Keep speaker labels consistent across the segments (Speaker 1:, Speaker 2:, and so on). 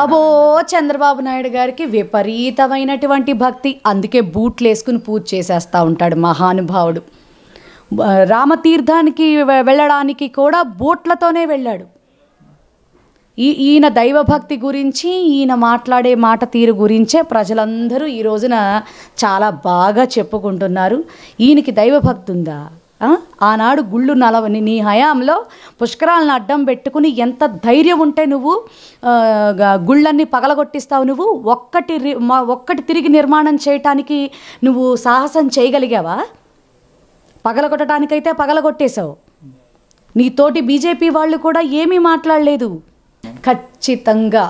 Speaker 1: అబో చంద్రబాబు నాయుడు గారికి విపరీతమైనటువంటి భక్తి అందుకే బూట్లు వేసుకుని పూజ చేసేస్తూ ఉంటాడు మహానుభావుడు రామతీర్థానికి వెళ్ళడానికి కూడా బూట్లతోనే వెళ్ళాడు ఈ ఈయన దైవభక్తి గురించి ఈయన మాట్లాడే మాట తీరు గురించే ప్రజలందరూ ఈ రోజున చాలా బాగా చెప్పుకుంటున్నారు ఈయనకి దైవభక్తి ఉందా ఆనాడు గుళ్ళు నలవని నీ హయాంలో పుష్కరాలను అడ్డం పెట్టుకుని ఎంత ధైర్యం ఉంటే నువ్వు గుళ్ళన్నీ పగలగొట్టిస్తావు నువ్వు ఒక్కటి ఒక్కటి తిరిగి నిర్మాణం చేయటానికి నువ్వు సాహసం చేయగలిగావా పగలగొట్టడానికైతే పగలగొట్టేశావు నీతోటి బీజేపీ వాళ్ళు కూడా ఏమీ మాట్లాడలేదు ఖచ్చితంగా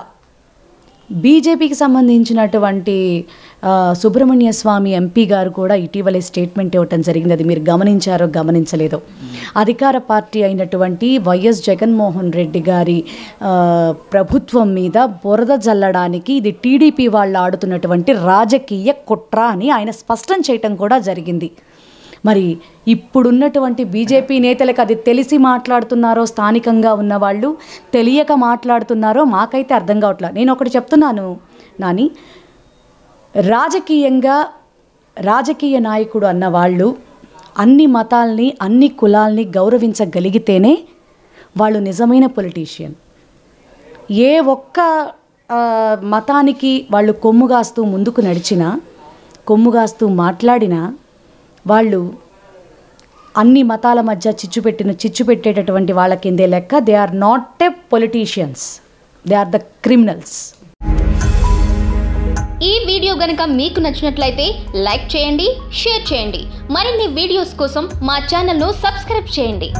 Speaker 1: బీజేపీకి సంబంధించినటువంటి సుబ్రహ్మణ్య స్వామి ఎంపీ గారు కూడా ఇటీవలే స్టేట్మెంట్ ఇవ్వటం జరిగింది అది మీరు గమనించారో గమనించలేదో అధికార పార్టీ అయినటువంటి వైఎస్ జగన్మోహన్ రెడ్డి గారి ప్రభుత్వం మీద బురద జల్లడానికి ఇది టీడీపీ వాళ్ళు ఆడుతున్నటువంటి రాజకీయ కుట్ర అని ఆయన స్పష్టం చేయటం కూడా జరిగింది మరి ఇప్పుడున్నటువంటి బీజేపీ నేతలకు అది తెలిసి మాట్లాడుతున్నారో స్థానికంగా ఉన్నవాళ్ళు తెలియక మాట్లాడుతున్నారో మాకైతే అర్థం కావట్లా నేను ఒకటి చెప్తున్నాను నాని రాజకీయంగా రాజకీయ నాయకుడు అన్నవాళ్ళు అన్ని మతాల్ని అన్ని కులాల్ని గౌరవించగలిగితేనే వాళ్ళు నిజమైన పొలిటీషియన్ ఏ ఒక్క మతానికి వాళ్ళు కొమ్ముగాస్తూ ముందుకు నడిచినా కొమ్ముగాస్తూ మాట్లాడినా వాళ్ళు అన్ని మతాల మధ్య చిచ్చు పెట్టిన చిచ్చు పెట్టేటటువంటి వాళ్ళ కిందే లెక్క they are not a politicians they are the criminals ఈ వీడియో గనుక మీకు నచ్చినట్లయితే లైక్ చేయండి షేర్ చేయండి మరిన్ని వీడియోస్ కోసం మా ఛానల్ను సబ్స్క్రైబ్ చేయండి